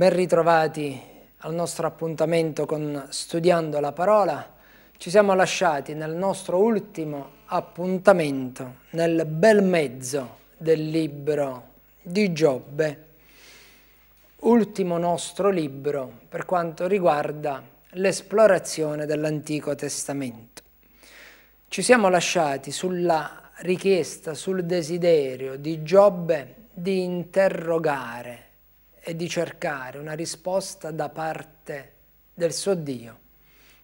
Ben ritrovati al nostro appuntamento con Studiando la Parola. Ci siamo lasciati nel nostro ultimo appuntamento, nel bel mezzo del libro di Giobbe, ultimo nostro libro per quanto riguarda l'esplorazione dell'Antico Testamento. Ci siamo lasciati sulla richiesta, sul desiderio di Giobbe di interrogare e di cercare una risposta da parte del suo Dio.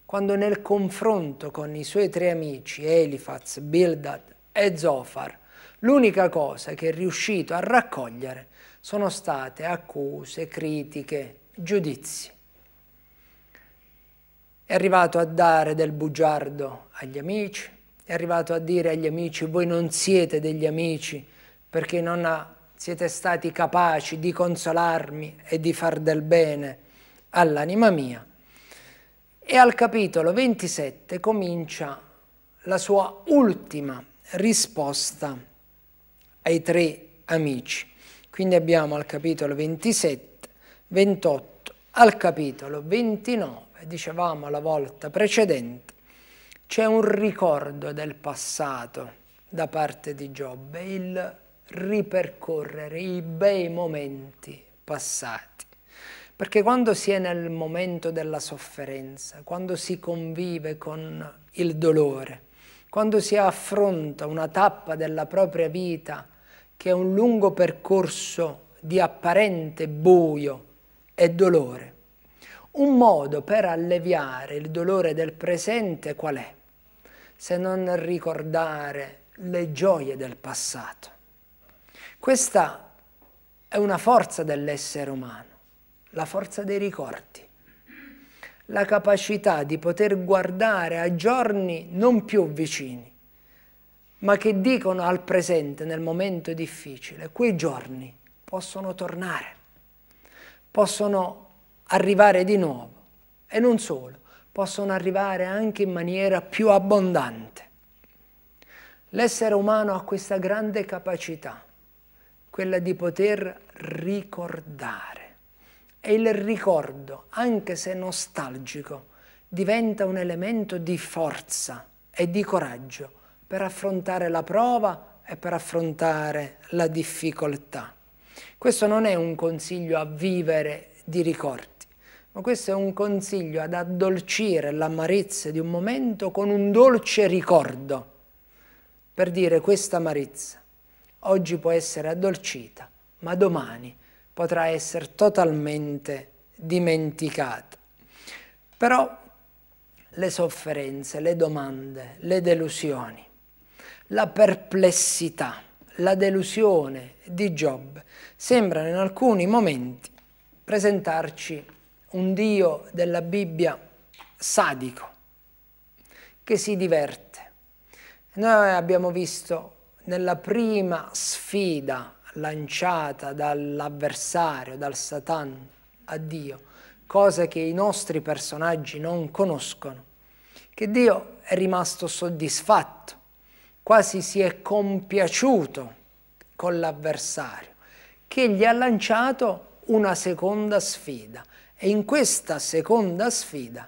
Quando nel confronto con i suoi tre amici, Elifaz, Bildad e Zofar, l'unica cosa che è riuscito a raccogliere sono state accuse, critiche, giudizi. È arrivato a dare del bugiardo agli amici, è arrivato a dire agli amici voi non siete degli amici perché non ha siete stati capaci di consolarmi e di far del bene all'anima mia. E al capitolo 27 comincia la sua ultima risposta ai tre amici. Quindi abbiamo al capitolo 27, 28, al capitolo 29, dicevamo la volta precedente, c'è un ricordo del passato da parte di Giobbe, il ripercorrere i bei momenti passati. Perché quando si è nel momento della sofferenza, quando si convive con il dolore, quando si affronta una tappa della propria vita che è un lungo percorso di apparente buio e dolore, un modo per alleviare il dolore del presente qual è? Se non ricordare le gioie del passato. Questa è una forza dell'essere umano, la forza dei ricordi, la capacità di poter guardare a giorni non più vicini, ma che dicono al presente, nel momento difficile, quei giorni possono tornare, possono arrivare di nuovo e non solo, possono arrivare anche in maniera più abbondante. L'essere umano ha questa grande capacità quella di poter ricordare. E il ricordo, anche se nostalgico, diventa un elemento di forza e di coraggio per affrontare la prova e per affrontare la difficoltà. Questo non è un consiglio a vivere di ricordi, ma questo è un consiglio ad addolcire l'amarezza di un momento con un dolce ricordo, per dire questa amarezza oggi può essere addolcita, ma domani potrà essere totalmente dimenticata. Però le sofferenze, le domande, le delusioni, la perplessità, la delusione di Giobbe sembrano in alcuni momenti presentarci un Dio della Bibbia sadico, che si diverte. Noi abbiamo visto nella prima sfida lanciata dall'avversario, dal Satan a Dio, cose che i nostri personaggi non conoscono, che Dio è rimasto soddisfatto, quasi si è compiaciuto con l'avversario, che gli ha lanciato una seconda sfida. E in questa seconda sfida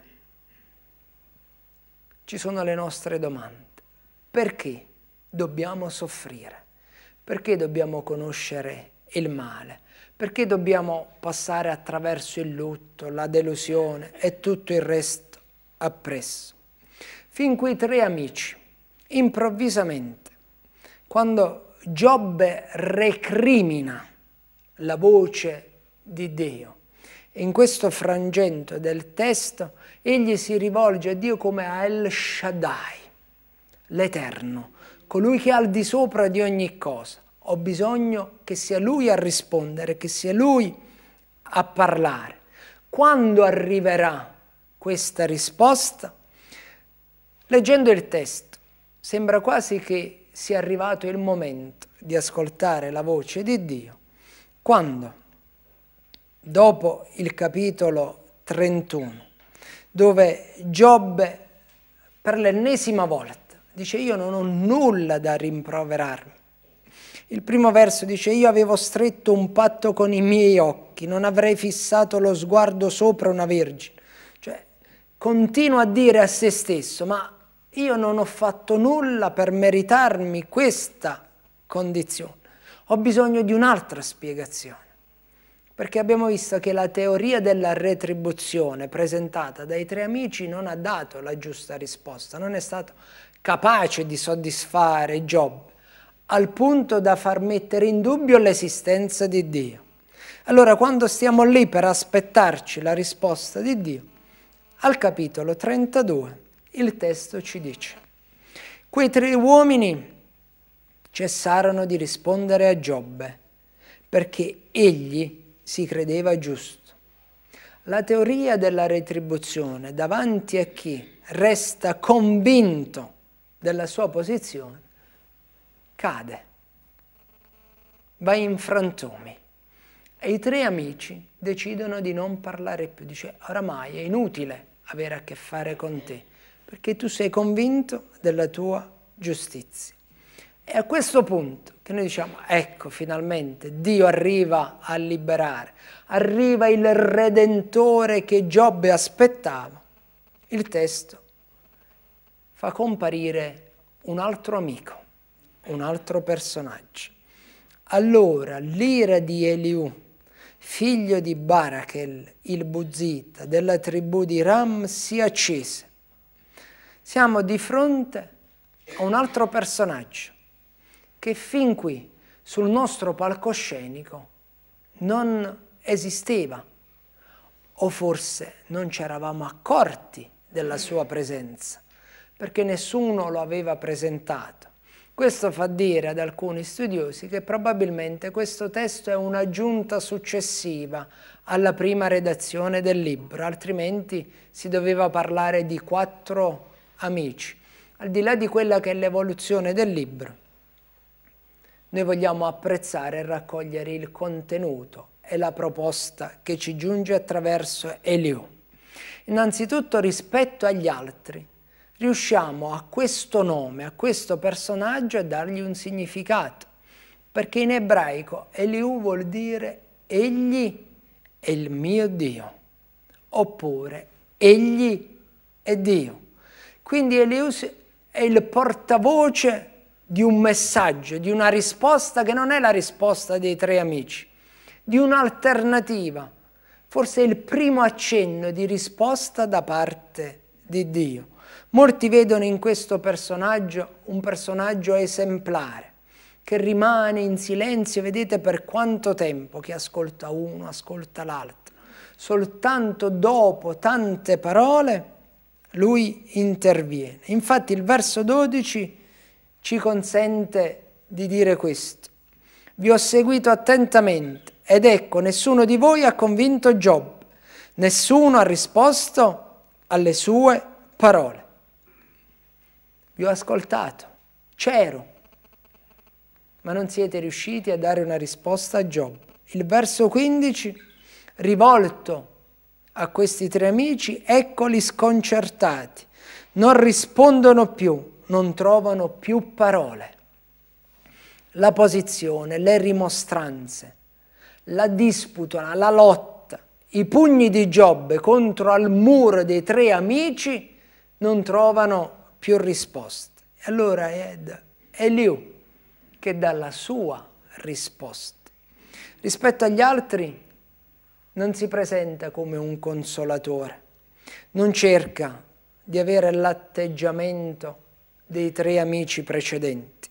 ci sono le nostre domande. Perché? dobbiamo soffrire? Perché dobbiamo conoscere il male? Perché dobbiamo passare attraverso il lutto, la delusione e tutto il resto appresso? Fin qui tre amici, improvvisamente, quando Giobbe recrimina la voce di Dio, in questo frangente del testo, egli si rivolge a Dio come a El Shaddai, l'Eterno, colui che è al di sopra di ogni cosa. Ho bisogno che sia lui a rispondere, che sia lui a parlare. Quando arriverà questa risposta? Leggendo il testo, sembra quasi che sia arrivato il momento di ascoltare la voce di Dio. Quando? Dopo il capitolo 31, dove Giobbe per l'ennesima volta dice io non ho nulla da rimproverarmi. Il primo verso dice io avevo stretto un patto con i miei occhi, non avrei fissato lo sguardo sopra una vergine. Cioè continua a dire a se stesso ma io non ho fatto nulla per meritarmi questa condizione. Ho bisogno di un'altra spiegazione perché abbiamo visto che la teoria della retribuzione presentata dai tre amici non ha dato la giusta risposta, non è stato capace di soddisfare Giobbe, al punto da far mettere in dubbio l'esistenza di Dio. Allora quando stiamo lì per aspettarci la risposta di Dio, al capitolo 32 il testo ci dice, quei tre uomini cessarono di rispondere a Giobbe, perché egli si credeva giusto. La teoria della retribuzione davanti a chi resta convinto della sua posizione, cade, va in frantumi. E i tre amici decidono di non parlare più, dice oramai è inutile avere a che fare con te, perché tu sei convinto della tua giustizia. E a questo punto che noi diciamo, ecco finalmente Dio arriva a liberare, arriva il Redentore che Giobbe aspettava. Il testo fa comparire un altro amico, un altro personaggio. Allora l'ira di Eliù, figlio di Barachel, il Buzita, della tribù di Ram, si accese. Siamo di fronte a un altro personaggio che fin qui sul nostro palcoscenico non esisteva o forse non ci eravamo accorti della sua presenza perché nessuno lo aveva presentato. Questo fa dire ad alcuni studiosi che probabilmente questo testo è un'aggiunta successiva alla prima redazione del libro, altrimenti si doveva parlare di quattro amici, al di là di quella che è l'evoluzione del libro. Noi vogliamo apprezzare e raccogliere il contenuto e la proposta che ci giunge attraverso Eliu. Innanzitutto rispetto agli altri, riusciamo a questo nome, a questo personaggio a dargli un significato, perché in ebraico Eliu vuol dire egli è il mio Dio, oppure egli è Dio. Quindi Eliu è il portavoce di un messaggio, di una risposta che non è la risposta dei tre amici, di un'alternativa, forse il primo accenno di risposta da parte di Dio. Molti vedono in questo personaggio un personaggio esemplare, che rimane in silenzio, vedete per quanto tempo, che ascolta uno, ascolta l'altro. Soltanto dopo tante parole lui interviene. Infatti il verso 12 ci consente di dire questo. Vi ho seguito attentamente ed ecco, nessuno di voi ha convinto Giobbe, nessuno ha risposto alle sue parole vi ho ascoltato, c'ero, ma non siete riusciti a dare una risposta a Giobbe. Il verso 15, rivolto a questi tre amici, eccoli sconcertati, non rispondono più, non trovano più parole. La posizione, le rimostranze, la disputa, la lotta, i pugni di Giobbe contro al muro dei tre amici non trovano più risposte. Allora è Eliu che dà la sua risposta. Rispetto agli altri non si presenta come un consolatore, non cerca di avere l'atteggiamento dei tre amici precedenti,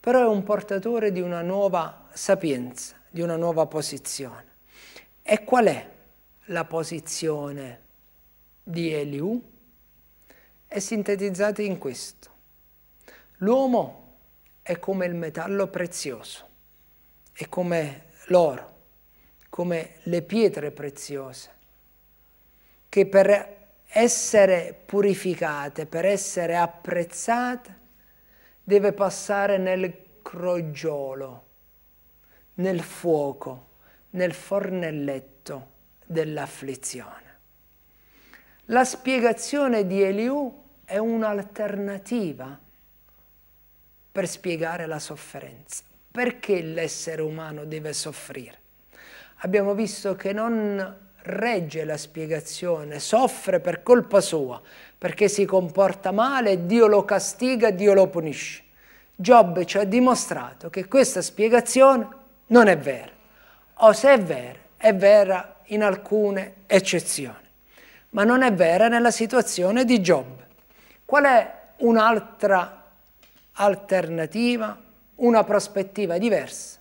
però è un portatore di una nuova sapienza, di una nuova posizione. E qual è la posizione di Eliu? è sintetizzata in questo. L'uomo è come il metallo prezioso, è come l'oro, come le pietre preziose, che per essere purificate, per essere apprezzate, deve passare nel crogiolo, nel fuoco, nel fornelletto dell'afflizione. La spiegazione di Eliù è un'alternativa per spiegare la sofferenza. Perché l'essere umano deve soffrire? Abbiamo visto che non regge la spiegazione, soffre per colpa sua, perché si comporta male, Dio lo castiga, Dio lo punisce. Giobbe ci ha dimostrato che questa spiegazione non è vera, o se è vera, è vera in alcune eccezioni, ma non è vera nella situazione di Giobbe. Qual è un'altra alternativa, una prospettiva diversa?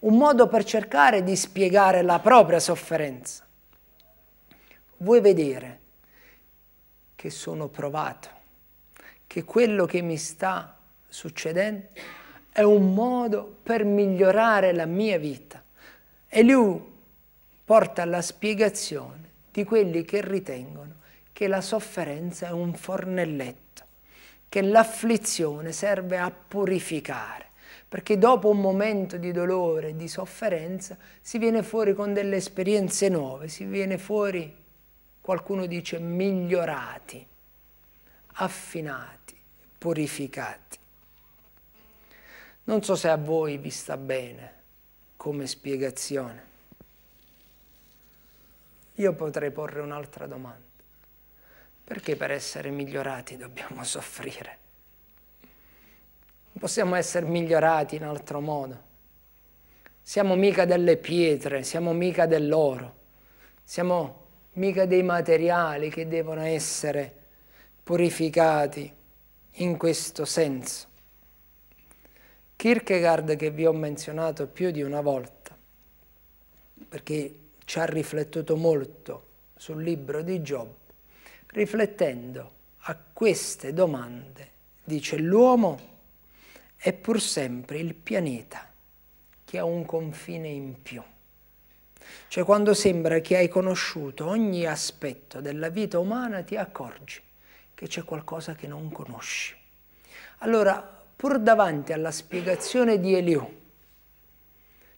Un modo per cercare di spiegare la propria sofferenza. Vuoi vedere che sono provato, che quello che mi sta succedendo è un modo per migliorare la mia vita. E lui porta la spiegazione di quelli che ritengono che la sofferenza è un fornelletto che l'afflizione serve a purificare, perché dopo un momento di dolore, di sofferenza, si viene fuori con delle esperienze nuove, si viene fuori, qualcuno dice, migliorati, affinati, purificati. Non so se a voi vi sta bene come spiegazione. Io potrei porre un'altra domanda. Perché per essere migliorati dobbiamo soffrire? Non possiamo essere migliorati in altro modo. Siamo mica delle pietre, siamo mica dell'oro, siamo mica dei materiali che devono essere purificati in questo senso. Kierkegaard, che vi ho menzionato più di una volta, perché ci ha riflettuto molto sul libro di Giobbe, Riflettendo a queste domande, dice l'uomo è pur sempre il pianeta che ha un confine in più. Cioè quando sembra che hai conosciuto ogni aspetto della vita umana ti accorgi che c'è qualcosa che non conosci. Allora, pur davanti alla spiegazione di Eliù,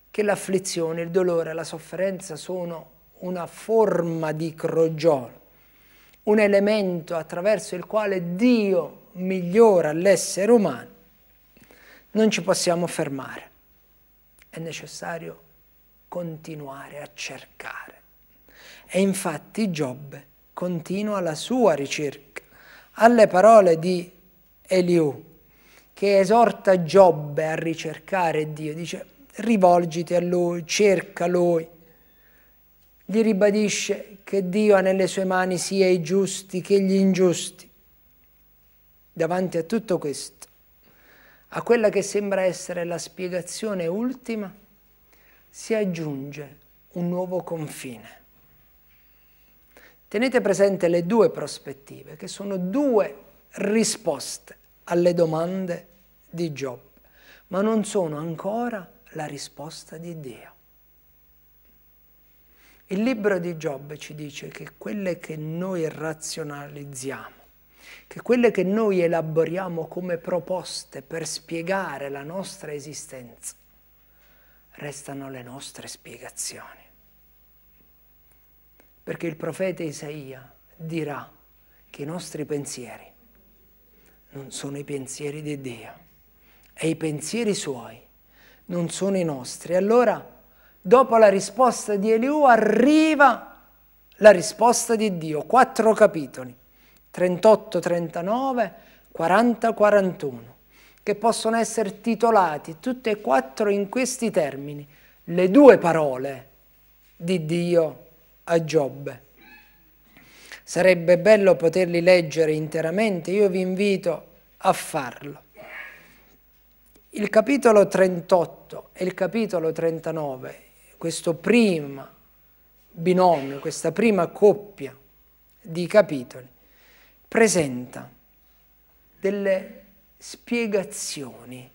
che l'afflizione, il dolore, la sofferenza sono una forma di crogiolo, un elemento attraverso il quale Dio migliora l'essere umano, non ci possiamo fermare. È necessario continuare a cercare. E infatti Giobbe continua la sua ricerca. Alle parole di Eliù, che esorta Giobbe a ricercare Dio, dice rivolgiti a Lui, cerca Lui, gli ribadisce che Dio ha nelle sue mani sia i giusti che gli ingiusti. Davanti a tutto questo, a quella che sembra essere la spiegazione ultima, si aggiunge un nuovo confine. Tenete presente le due prospettive, che sono due risposte alle domande di Giobbe, ma non sono ancora la risposta di Dio. Il libro di Giobbe ci dice che quelle che noi razionalizziamo, che quelle che noi elaboriamo come proposte per spiegare la nostra esistenza, restano le nostre spiegazioni. Perché il profeta Isaia dirà che i nostri pensieri non sono i pensieri di Dio e i pensieri suoi non sono i nostri. Allora dopo la risposta di Eliù arriva la risposta di Dio, quattro capitoli, 38, 39, 40, 41, che possono essere titolati tutti e quattro in questi termini, le due parole di Dio a Giobbe. Sarebbe bello poterli leggere interamente, io vi invito a farlo. Il capitolo 38 e il capitolo 39 questo primo binomio, questa prima coppia di capitoli, presenta delle spiegazioni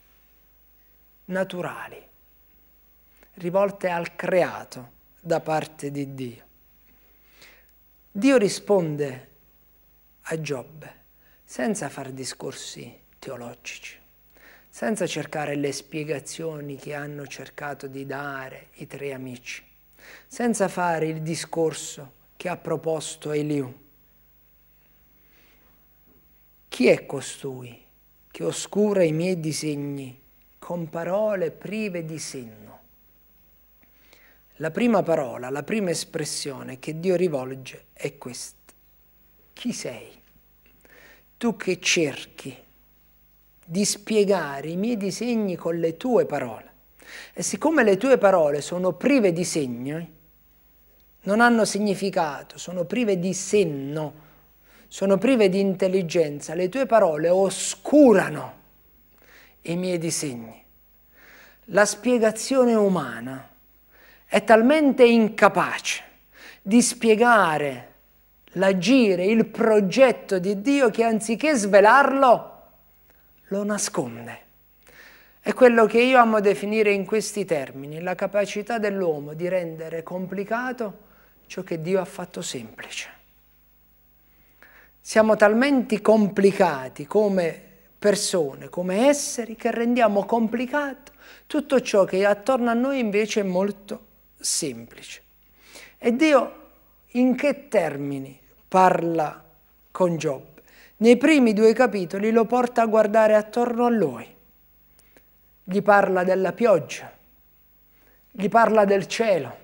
naturali rivolte al creato da parte di Dio. Dio risponde a Giobbe senza far discorsi teologici senza cercare le spiegazioni che hanno cercato di dare i tre amici, senza fare il discorso che ha proposto Eliu. Chi è costui che oscura i miei disegni con parole prive di senno? La prima parola, la prima espressione che Dio rivolge è questa. Chi sei? Tu che cerchi di spiegare i miei disegni con le tue parole. E siccome le tue parole sono prive di segno, non hanno significato, sono prive di senno, sono prive di intelligenza, le tue parole oscurano i miei disegni. La spiegazione umana è talmente incapace di spiegare l'agire, il progetto di Dio che anziché svelarlo, lo nasconde. È quello che io amo definire in questi termini, la capacità dell'uomo di rendere complicato ciò che Dio ha fatto semplice. Siamo talmente complicati come persone, come esseri, che rendiamo complicato tutto ciò che attorno a noi invece è molto semplice. E Dio in che termini parla con Giobbe? Nei primi due capitoli lo porta a guardare attorno a lui. Gli parla della pioggia, gli parla del cielo.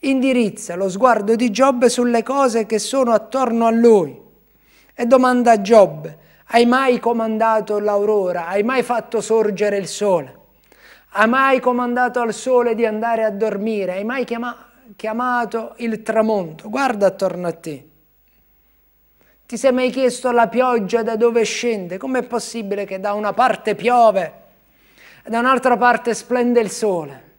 Indirizza lo sguardo di Giobbe sulle cose che sono attorno a lui e domanda a Giobbe, hai mai comandato l'aurora? Hai mai fatto sorgere il sole? Hai mai comandato al sole di andare a dormire? Hai mai chiama chiamato il tramonto? Guarda attorno a te. Ti sei mai chiesto la pioggia da dove scende? Com'è possibile che da una parte piove e da un'altra parte splende il sole?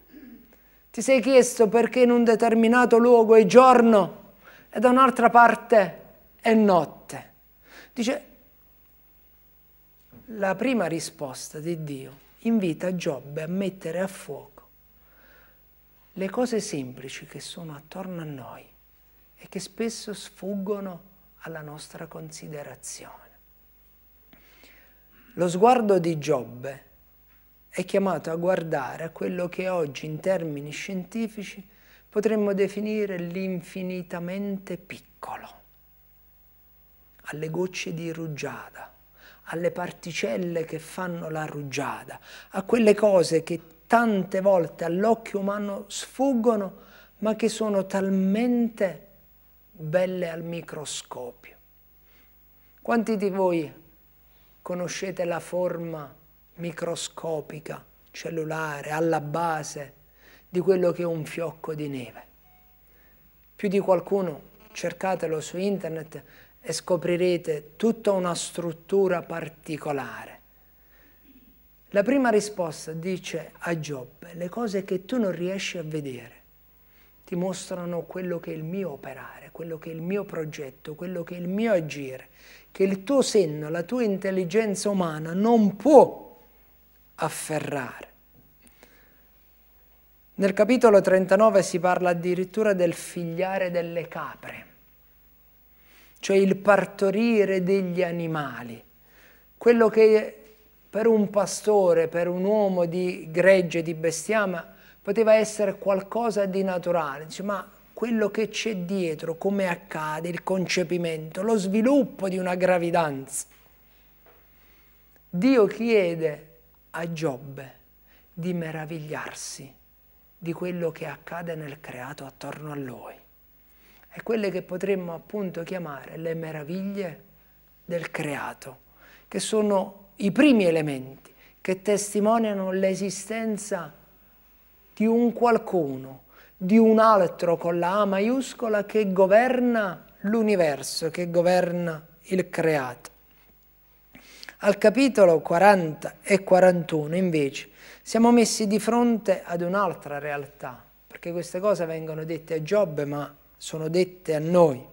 Ti sei chiesto perché in un determinato luogo è giorno e da un'altra parte è notte? Dice, la prima risposta di Dio invita Giobbe a mettere a fuoco le cose semplici che sono attorno a noi e che spesso sfuggono alla nostra considerazione. Lo sguardo di Giobbe è chiamato a guardare a quello che oggi in termini scientifici potremmo definire l'infinitamente piccolo, alle gocce di rugiada, alle particelle che fanno la rugiada, a quelle cose che tante volte all'occhio umano sfuggono ma che sono talmente belle al microscopio. Quanti di voi conoscete la forma microscopica, cellulare, alla base di quello che è un fiocco di neve? Più di qualcuno cercatelo su internet e scoprirete tutta una struttura particolare. La prima risposta dice a Giobbe le cose che tu non riesci a vedere ti mostrano quello che è il mio operare, quello che è il mio progetto, quello che è il mio agire, che il tuo senno, la tua intelligenza umana non può afferrare. Nel capitolo 39 si parla addirittura del figliare delle capre, cioè il partorire degli animali, quello che per un pastore, per un uomo di gregge, di bestiame, poteva essere qualcosa di naturale, dice, ma quello che c'è dietro, come accade, il concepimento, lo sviluppo di una gravidanza. Dio chiede a Giobbe di meravigliarsi di quello che accade nel creato attorno a lui. E quelle che potremmo appunto chiamare le meraviglie del creato, che sono i primi elementi che testimoniano l'esistenza di di un qualcuno, di un altro con la A maiuscola che governa l'universo, che governa il creato. Al capitolo 40 e 41 invece siamo messi di fronte ad un'altra realtà, perché queste cose vengono dette a Giobbe ma sono dette a noi.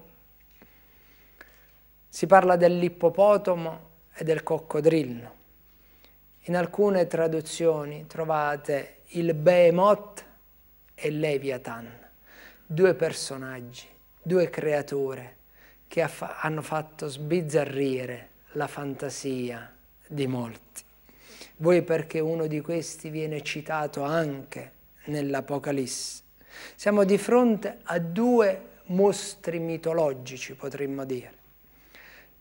Si parla dell'ippopotamo e del coccodrillo. In alcune traduzioni trovate il Behemoth e Leviathan, due personaggi, due creature che ha hanno fatto sbizzarrire la fantasia di molti. Voi perché uno di questi viene citato anche nell'Apocalisse. Siamo di fronte a due mostri mitologici, potremmo dire.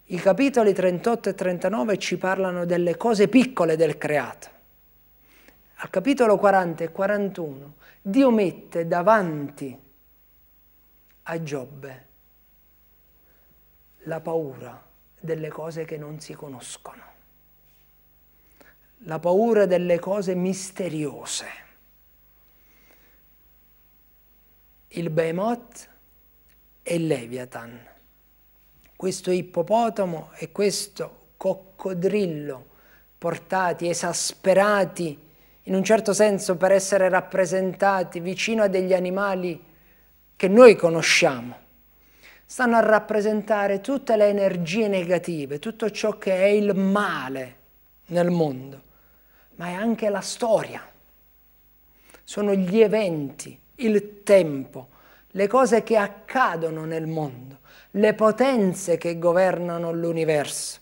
I capitoli 38 e 39 ci parlano delle cose piccole del creato al capitolo 40 e 41, Dio mette davanti a Giobbe la paura delle cose che non si conoscono, la paura delle cose misteriose. Il Behemoth e il Leviathan, questo ippopotamo e questo coccodrillo portati, esasperati, in un certo senso per essere rappresentati vicino a degli animali che noi conosciamo. Stanno a rappresentare tutte le energie negative, tutto ciò che è il male nel mondo, ma è anche la storia. Sono gli eventi, il tempo, le cose che accadono nel mondo, le potenze che governano l'universo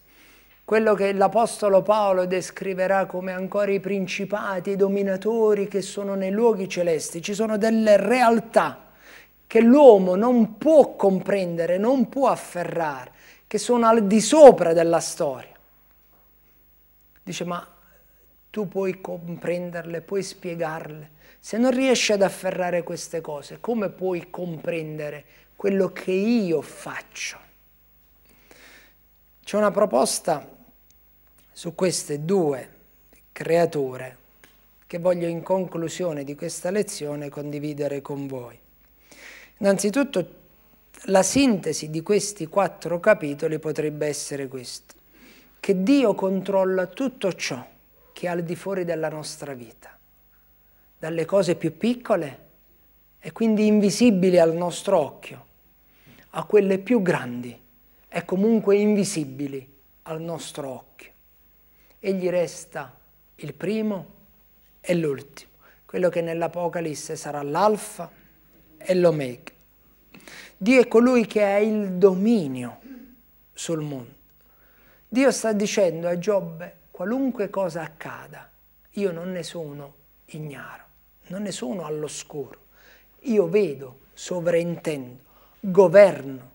quello che l'Apostolo Paolo descriverà come ancora i principati, i dominatori che sono nei luoghi celesti, ci sono delle realtà che l'uomo non può comprendere, non può afferrare, che sono al di sopra della storia. Dice, ma tu puoi comprenderle, puoi spiegarle. Se non riesci ad afferrare queste cose, come puoi comprendere quello che io faccio? C'è una proposta su queste due creature che voglio in conclusione di questa lezione condividere con voi. Innanzitutto la sintesi di questi quattro capitoli potrebbe essere questa, che Dio controlla tutto ciò che è al di fuori della nostra vita, dalle cose più piccole e quindi invisibili al nostro occhio, a quelle più grandi e comunque invisibili al nostro occhio egli resta il primo e l'ultimo, quello che nell'Apocalisse sarà l'alfa e l'omega. Dio è colui che ha il dominio sul mondo. Dio sta dicendo a Giobbe, qualunque cosa accada, io non ne sono ignaro, non ne sono all'oscuro. Io vedo, sovraintendo, governo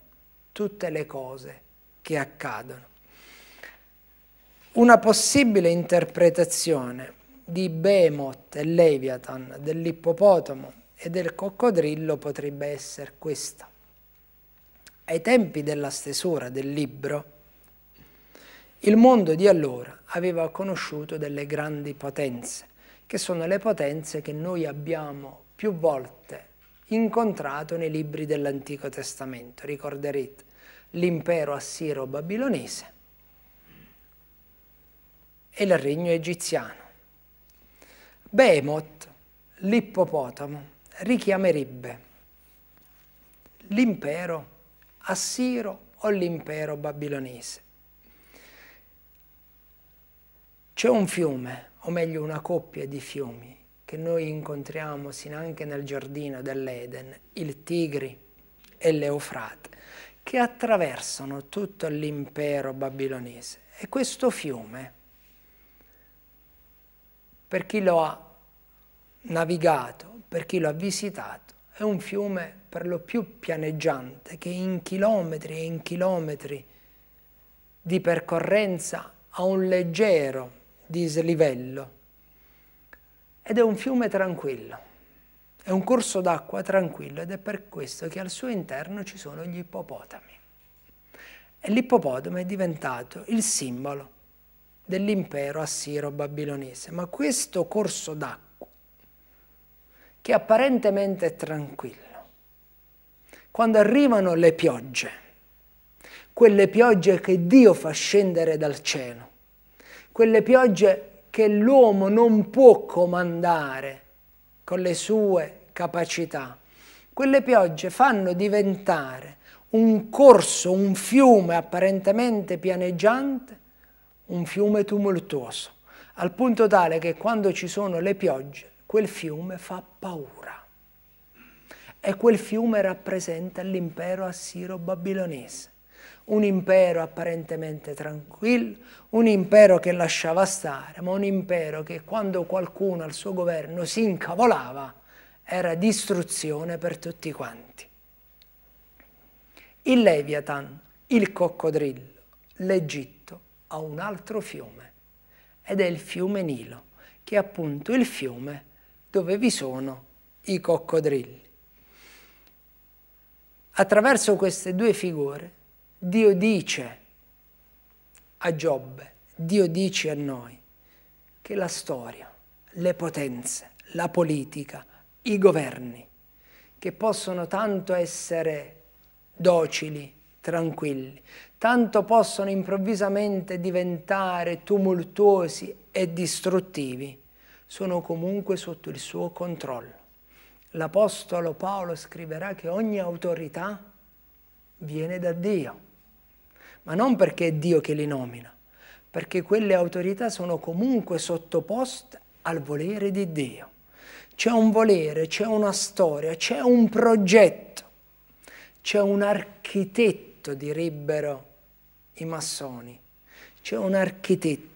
tutte le cose che accadono. Una possibile interpretazione di Behemoth e Leviathan, dell'ippopotamo e del coccodrillo potrebbe essere questa. Ai tempi della stesura del libro, il mondo di allora aveva conosciuto delle grandi potenze, che sono le potenze che noi abbiamo più volte incontrato nei libri dell'Antico Testamento. Ricorderete l'impero assiro-babilonese, era il regno egiziano. Behemoth, l'ippopotamo, richiamerebbe l'impero assiro o l'impero babilonese. C'è un fiume, o meglio una coppia di fiumi, che noi incontriamo sin anche nel giardino dell'Eden, il Tigri e l'Eufrate, che attraversano tutto l'impero babilonese. E questo fiume per chi lo ha navigato, per chi lo ha visitato, è un fiume per lo più pianeggiante che in chilometri e in chilometri di percorrenza ha un leggero dislivello ed è un fiume tranquillo, è un corso d'acqua tranquillo ed è per questo che al suo interno ci sono gli ippopotami. E l'ippopotamo è diventato il simbolo dell'impero assiro-babilonese. Ma questo corso d'acqua, che apparentemente è tranquillo, quando arrivano le piogge, quelle piogge che Dio fa scendere dal cielo, quelle piogge che l'uomo non può comandare con le sue capacità, quelle piogge fanno diventare un corso, un fiume apparentemente pianeggiante, un fiume tumultuoso, al punto tale che quando ci sono le piogge, quel fiume fa paura. E quel fiume rappresenta l'impero assiro-babilonese, un impero apparentemente tranquillo, un impero che lasciava stare, ma un impero che quando qualcuno al suo governo si incavolava era distruzione per tutti quanti. Il Leviathan, il coccodrillo, l'Egitto a un altro fiume ed è il fiume Nilo, che è appunto il fiume dove vi sono i coccodrilli. Attraverso queste due figure Dio dice a Giobbe, Dio dice a noi che la storia, le potenze, la politica, i governi, che possono tanto essere docili tranquilli, tanto possono improvvisamente diventare tumultuosi e distruttivi, sono comunque sotto il suo controllo. L'Apostolo Paolo scriverà che ogni autorità viene da Dio, ma non perché è Dio che li nomina, perché quelle autorità sono comunque sottoposte al volere di Dio. C'è un volere, c'è una storia, c'è un progetto, c'è un architetto architetto, direbbero i massoni. C'è un architetto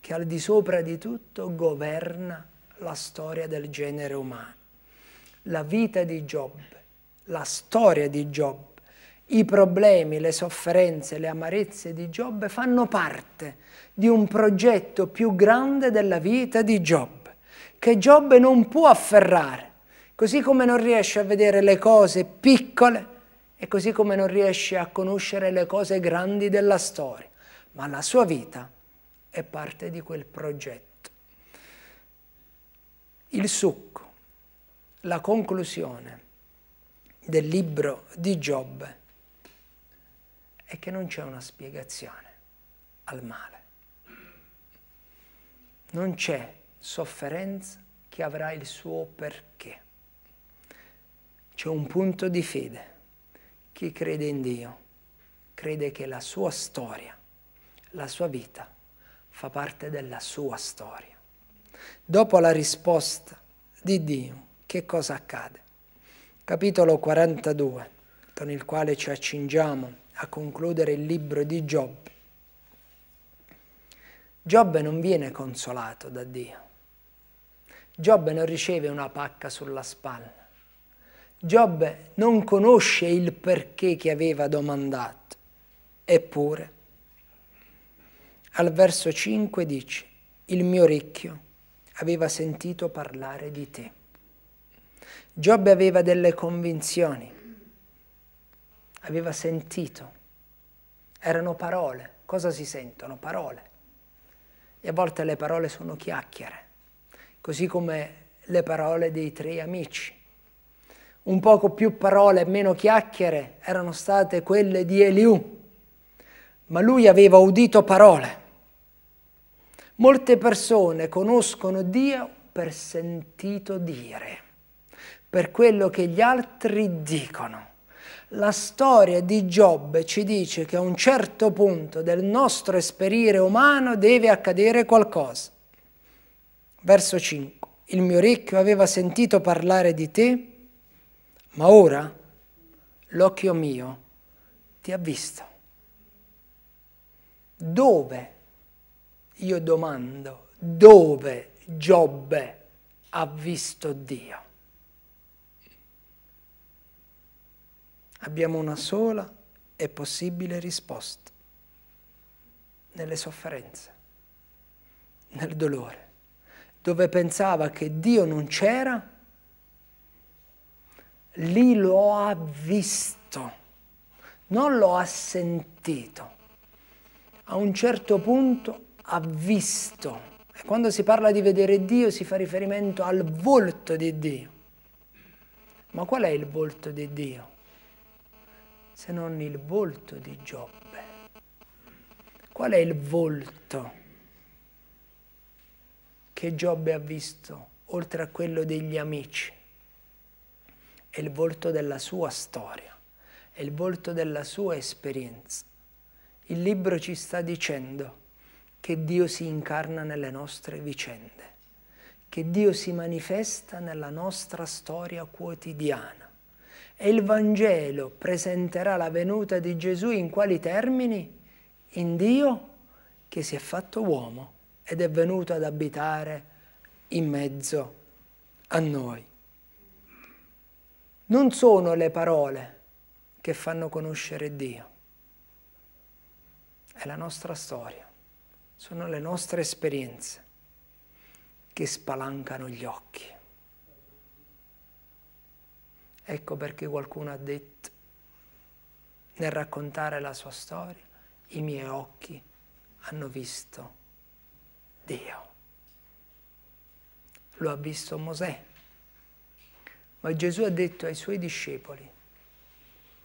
che al di sopra di tutto governa la storia del genere umano. La vita di Giobbe, la storia di Giobbe, i problemi, le sofferenze, le amarezze di Giobbe fanno parte di un progetto più grande della vita di Giobbe, che Giobbe non può afferrare, così come non riesce a vedere le cose piccole e così come non riesce a conoscere le cose grandi della storia, ma la sua vita è parte di quel progetto. Il succo, la conclusione del libro di Giobbe è che non c'è una spiegazione al male. Non c'è sofferenza che avrà il suo perché. C'è un punto di fede. Chi crede in Dio crede che la sua storia, la sua vita, fa parte della sua storia. Dopo la risposta di Dio, che cosa accade? Capitolo 42, con il quale ci accingiamo a concludere il libro di Giobbe. Giobbe non viene consolato da Dio. Giobbe non riceve una pacca sulla spalla. Giobbe non conosce il perché che aveva domandato, eppure al verso 5 dice, il mio orecchio aveva sentito parlare di te. Giobbe aveva delle convinzioni, aveva sentito, erano parole. Cosa si sentono? Parole. E a volte le parole sono chiacchiere, così come le parole dei tre amici un poco più parole, e meno chiacchiere, erano state quelle di Eliù, ma lui aveva udito parole. Molte persone conoscono Dio per sentito dire, per quello che gli altri dicono. La storia di Giobbe ci dice che a un certo punto del nostro esperire umano deve accadere qualcosa. Verso 5. Il mio orecchio aveva sentito parlare di te ma ora l'occhio mio ti ha visto. Dove, io domando, dove Giobbe ha visto Dio? Abbiamo una sola e possibile risposta nelle sofferenze, nel dolore, dove pensava che Dio non c'era lì lo ha visto, non lo ha sentito. A un certo punto ha visto. E quando si parla di vedere Dio si fa riferimento al volto di Dio. Ma qual è il volto di Dio? Se non il volto di Giobbe. Qual è il volto che Giobbe ha visto oltre a quello degli amici? è il volto della sua storia, è il volto della sua esperienza. Il libro ci sta dicendo che Dio si incarna nelle nostre vicende, che Dio si manifesta nella nostra storia quotidiana. E il Vangelo presenterà la venuta di Gesù in quali termini? In Dio che si è fatto uomo ed è venuto ad abitare in mezzo a noi. Non sono le parole che fanno conoscere Dio, è la nostra storia, sono le nostre esperienze che spalancano gli occhi. Ecco perché qualcuno ha detto, nel raccontare la sua storia, i miei occhi hanno visto Dio. Lo ha visto Mosè, ma Gesù ha detto ai suoi discepoli,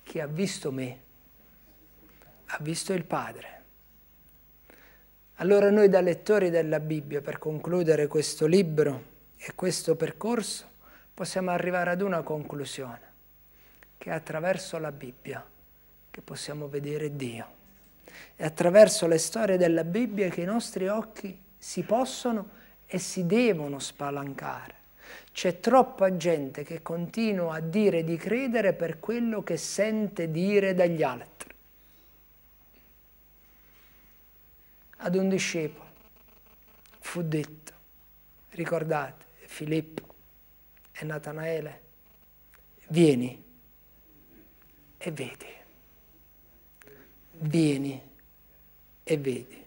chi ha visto me ha visto il Padre. Allora noi da lettori della Bibbia, per concludere questo libro e questo percorso, possiamo arrivare ad una conclusione, che è attraverso la Bibbia che possiamo vedere Dio. È attraverso le storie della Bibbia che i nostri occhi si possono e si devono spalancare c'è troppa gente che continua a dire di credere per quello che sente dire dagli altri. Ad un discepolo fu detto, ricordate, Filippo e Natanaele, vieni e vedi, vieni e vedi,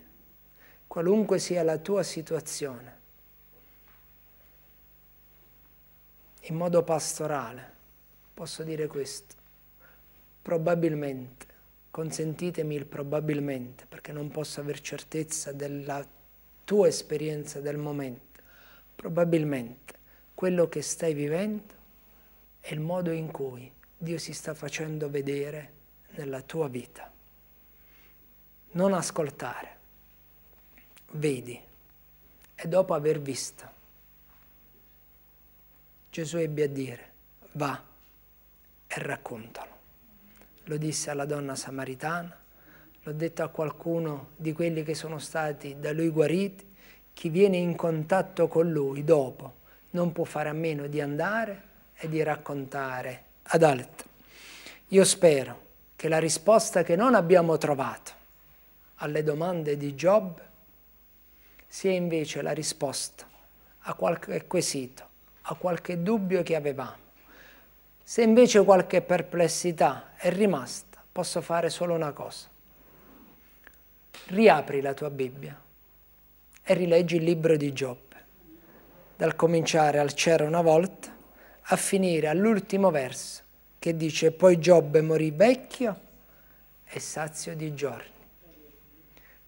qualunque sia la tua situazione in modo pastorale, posso dire questo, probabilmente, consentitemi il probabilmente, perché non posso aver certezza della tua esperienza del momento, probabilmente quello che stai vivendo è il modo in cui Dio si sta facendo vedere nella tua vita. Non ascoltare, vedi e dopo aver visto Gesù ebbe a dire, va e raccontalo. Lo disse alla donna samaritana, l'ho detto a qualcuno di quelli che sono stati da lui guariti, chi viene in contatto con lui dopo non può fare a meno di andare e di raccontare ad altri. Io spero che la risposta che non abbiamo trovato alle domande di Giobbe sia invece la risposta a qualche quesito a qualche dubbio che avevamo. Se invece qualche perplessità è rimasta, posso fare solo una cosa. Riapri la tua Bibbia e rileggi il libro di Giobbe, dal cominciare al c'era una volta a finire all'ultimo verso che dice poi Giobbe morì vecchio e sazio di giorni.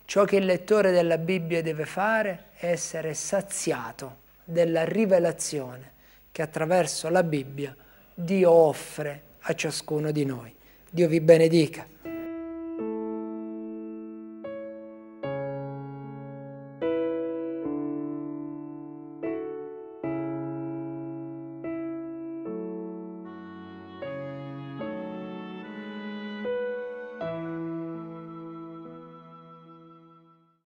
Ciò che il lettore della Bibbia deve fare è essere saziato della rivelazione che attraverso la Bibbia Dio offre a ciascuno di noi. Dio vi benedica.